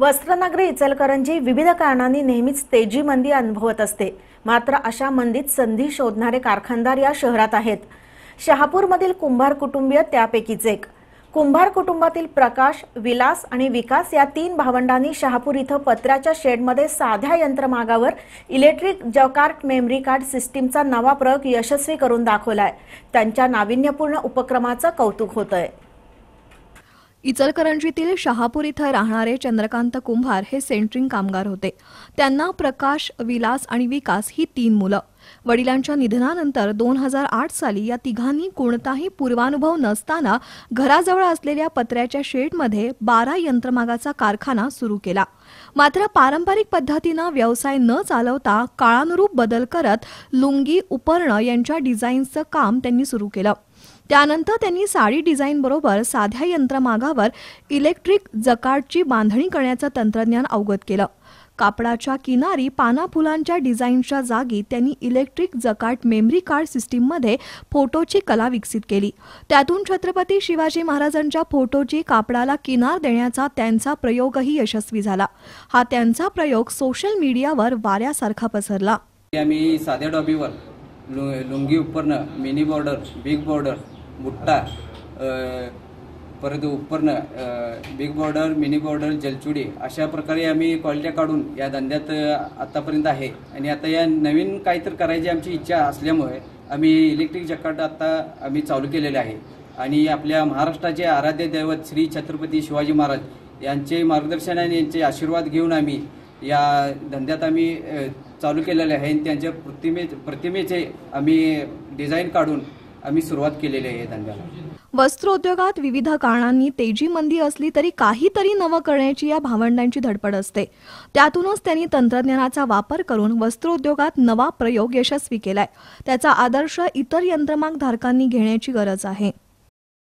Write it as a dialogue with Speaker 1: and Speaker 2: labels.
Speaker 1: वस्त्रनगरी इचलकरंजी विविध कारणांनी नेहमीच तेजी मंदी अनुभवत असते मात्र अशा मंदीत संधी शोधणारे कारखानदार या शहरात आहेत शहापूरमधील कुंभार कुटुंबीय त्यापैकीच एक कुंभार कुटुंबातील प्रकाश विलास आणि विकास या तीन भावंडांनी शहापूर इथं पत्र्याच्या शेडमध्ये साध्या यंत्रमागावर इलेक्ट्रिक जकार्ट मेमरी कार्ड सिस्टीमचा नवा प्रयोग यशस्वी करून दाखवलाय त्यांच्या नाविन्यपूर्ण उपक्रमाचं कौतुक होतंय इचलकरंजीतील शहापूर इथं
Speaker 2: राहणारे चंद्रकांत कुंभार हे सेंट्रिंग कामगार होते त्यांना प्रकाश विलास आणि विकास ही तीन मुलं वडिलांच्या निधनानंतर दोन हजार आठ साली या तिघांनी कोणताही पूर्वानुभव नसताना घराजवळ असलेल्या पत्र्याच्या शेडमध्ये बारा यंत्रमागाचा कारखाना सुरू केला मात्र पारंपरिक पद्धतीनं व्यवसाय न चालवता काळानुरूप बदल करत लुंगी उपर्ण यांच्या डिझाईन्सचं काम त्यांनी सुरू केलं त्यानंतर त्यांनी साडी बरोबर साध्या यंत्रमागावर इलेक्ट्रिक जकाटची बांधणी करण्याचं तंत्रज्ञान अवगत केलं कापडाच्या किनारी पानाफुलांच्या डिझाईनच्या जागी त्यांनी इलेक्ट्रिक जकाट मेमरी कार्ड सिस्टीममध्ये फोटोची कला विकसित केली त्यातून छत्रपती शिवाजी महाराजांच्या फोटोची कापडाला किनार देण्याचा त्यांचा प्रयोगही यशस्वी झाला हा त्यांचा प्रयोग सोशल मीडियावर वाऱ्यासारखा पसरला
Speaker 3: आम्ही साध्या डॉबीवर लुंगी उपरणं मिनी बॉर्डर बिग बॉर्डर बुट्टा परत उपरणं बिग बॉर्डर मिनी बॉर्डर जलचुडी अशा प्रकारे आम्ही क्वालिट्या काढून या धंद्यात आत्तापर्यंत आहे आणि आता या नवीन काहीतरी करायची आमची इच्छा असल्यामुळे आम्ही इलेक्ट्रिक जकाट आत्ता आम्ही चालू केलेले आहे आणि आपल्या महाराष्ट्राचे आराध्य दैवत श्री छत्रपती शिवाजी महाराज यांचे मार्गदर्शन आणि यांचे आशीर्वाद घेऊन आम्ही या धंद्यात आम्ही चालू केलेले आहे आणि त्यांच्या प्रतिमे प्रतिमेचे आम्ही डिझाईन काढून आम्ही सुरुवात केलेली आहे धंद्याला
Speaker 2: वस्त्रोद्योगात विविध कारणांनी तेजी मंदी असली तरी काहीतरी नवं करण्याची या भावंडांची धडपड असते त्यातूनच त्यांनी तंत्रज्ञानाचा वापर करून वस्त्रोद्योगात नवा प्रयोग यशस्वी केलाय त्याचा आदर्श इतर यंत्रमाग धारकांनी घेण्याची गरज आहे